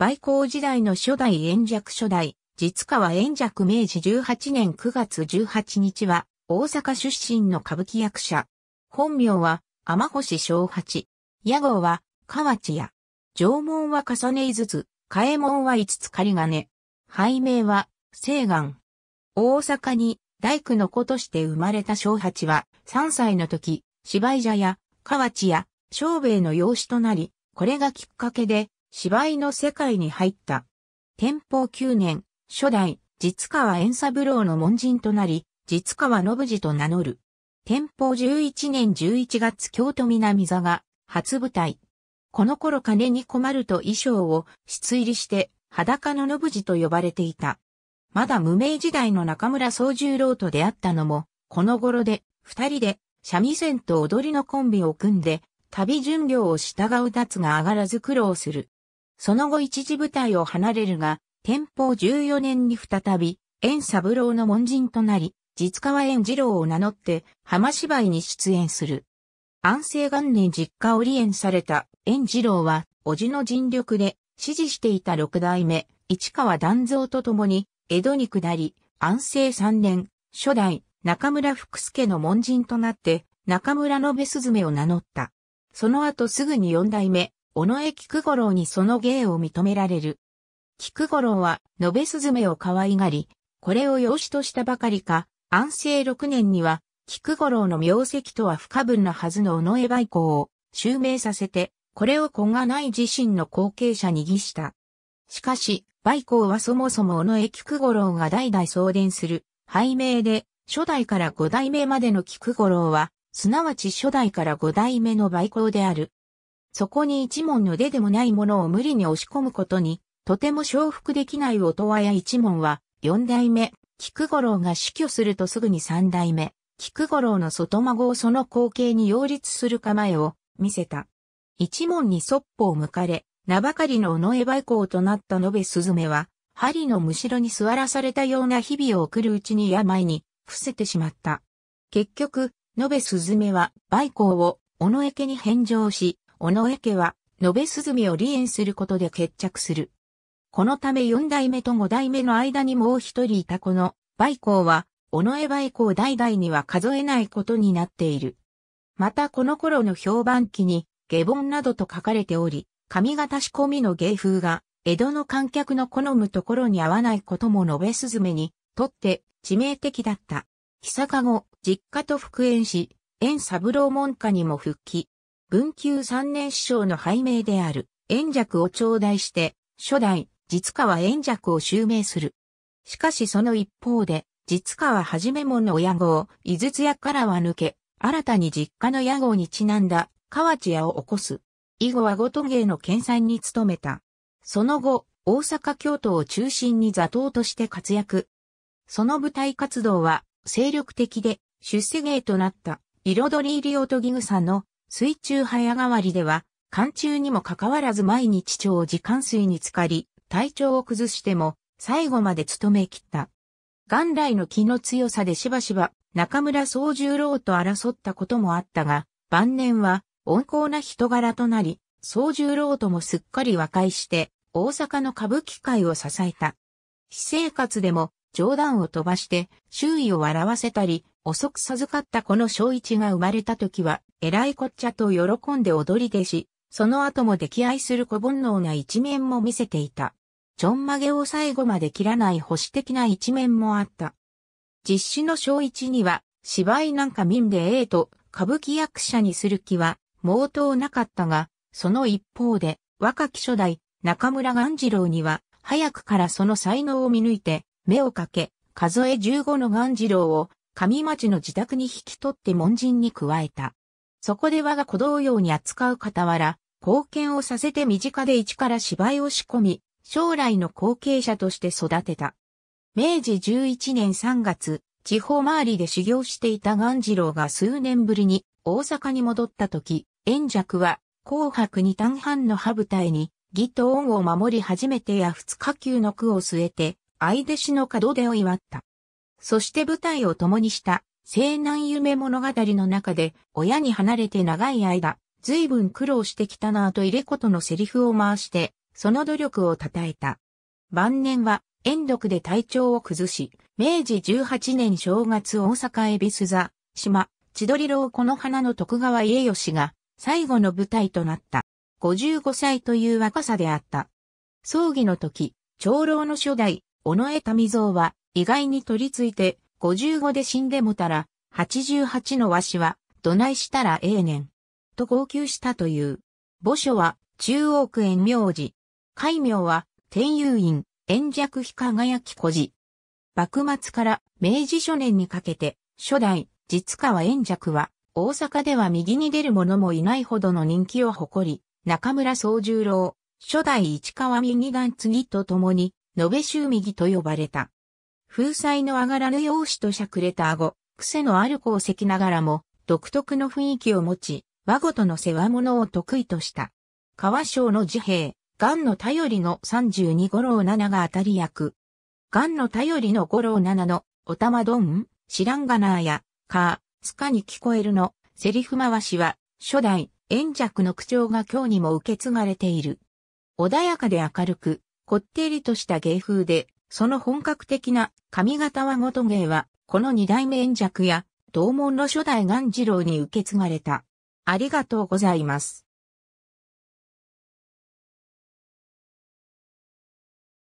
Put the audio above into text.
売光時代の初代延弱初代、実川延弱明治18年9月18日は、大阪出身の歌舞伎役者。本名は、天星小八。屋号は、河内屋。縄文は重ねずつ、替え門は五つ仮金。背名は、西岸。大阪に、大工の子として生まれた小八は、3歳の時、芝居者や、河内屋、小兵衛の養子となり、これがきっかけで、芝居の世界に入った。天保9年、初代、実川円三郎の門人となり、実川信次と名乗る。天保11年11月京都南座が初舞台。この頃金に困ると衣装を出入りして裸の信次と呼ばれていた。まだ無名時代の中村宗十郎と出会ったのも、この頃で、二人で三味線と踊りのコンビを組んで、旅巡業を従う立つが上がらず苦労する。その後一時部隊を離れるが、天保14年に再び、円三郎の門人となり、実川縁円二郎を名乗って、浜芝居に出演する。安政元年実家を離縁された円二郎は、叔父の尽力で、支持していた六代目、市川団蔵と共に、江戸に下り、安政三年、初代、中村福助の門人となって、中村のべすずめを名乗った。その後すぐに四代目、尾上菊五郎にその芸を認められる。菊五郎は、延べすずめを可愛がり、これを養子としたばかりか、安政六年には、菊五郎の名跡とは不可分なはずの尾上梅子を襲名させて、これを子がない自身の後継者に儀した。しかし、梅子はそもそも尾上菊五郎が代々送電する、拝命で、初代から五代目までの菊五郎は、すなわち初代から五代目の梅子である。そこに一門の出でもないものを無理に押し込むことに、とても承服できない音羽屋一門は、四代目、菊五郎が死去するとすぐに三代目、菊五郎の外孫をその光景に擁立する構えを見せた。一門にそっぽを向かれ、名ばかりの尾上梅光となった延べ雀は、針のむしろに座らされたような日々を送るうちに病に伏せてしまった。結局、延べ雀は梅光を尾上家に返上し、尾上家は、延べ鼓を離縁することで決着する。このため四代目と五代目の間にもう一人いたこの、梅公は、尾上梅公代々には数えないことになっている。またこの頃の評判記に、下本などと書かれており、髪型仕込みの芸風が、江戸の観客の好むところに合わないことも延べ雀に、とって致命的だった。久子後、実家と復縁し、縁三郎門下にも復帰。文久三年師匠の拝命である、円尺を頂戴して、初代、実家は円尺を襲名する。しかしその一方で、実家は初じめもの親号、井筒屋からは抜け、新たに実家の屋号にちなんだ、河内屋を起こす。以後はごと芸の研鑽に努めた。その後、大阪京都を中心に座頭として活躍。その舞台活動は精力的で出世芸となった彩り入りおとぎ草の水中早変わりでは、寒中にもかかわらず毎日長時間水に浸かり、体調を崩しても、最後まで務め切った。元来の気の強さでしばしば、中村総十郎と争ったこともあったが、晩年は、温厚な人柄となり、総十郎ともすっかり和解して、大阪の歌舞伎界を支えた。私生活でも、冗談を飛ばして、周囲を笑わせたり、遅く授かったこの小一が生まれた時は、えらいこっちゃと喜んで踊り出し、その後も溺愛する小煩悩な一面も見せていた。ちょんまげを最後まで切らない保守的な一面もあった。実施の小一には、芝居なんか民でええと、歌舞伎役者にする気は、毛頭なかったが、その一方で、若き初代、中村鴈次郎には、早くからその才能を見抜いて、目をかけ、数え15の鴈次郎を、上町の自宅に引き取って門人に加えた。そこで我が子同様に扱う傍ら、貢献をさせて身近で一から芝居を仕込み、将来の後継者として育てた。明治11年3月、地方周りで修行していた元次郎が数年ぶりに大阪に戻った時、炎尺は紅白二短半の羽舞台に、義と恩を守り始めてや二日級の句を据えて、相弟子の門出を祝った。そして舞台を共にした西南夢物語の中で、親に離れて長い間、随分苦労してきたなぁと入れことのセリフを回して、その努力を称えた。晩年は、遠毒で体調を崩し、明治18年正月大阪恵比寿座、島、千鳥郎この花の徳川家義が、最後の舞台となった。55歳という若さであった。葬儀の時、長老の初代、尾上民蔵は、意外に取り付いて、55で死んでもたら、88のわしは、どないしたらええねん。と号泣したという。墓所は、中央区円明寺。海名は、天遊院、円弱日輝き孤児。幕末から明治初年にかけて、初代、実川円弱は、大阪では右に出る者もいないほどの人気を誇り、中村宗十郎、初代市川右岸次と共に、延べ衆右と呼ばれた。風彩の上がらぬ容姿としゃくれた顎、癖のある功績ながらも、独特の雰囲気を持ち、和ごとの世話物を得意とした。川省の自閉、癌の頼りの32五郎七が当たり役。癌の頼りの五郎七の、おたまどん、知らんがなーや、か、すかに聞こえるの、セリフ回しは、初代、炎弱の口調が今日にも受け継がれている。穏やかで明るく、こってりとした芸風で、その本格的な上方和ごと芸は、この二代目円尺や、同門の初代元次郎に受け継がれた。ありがとうございます。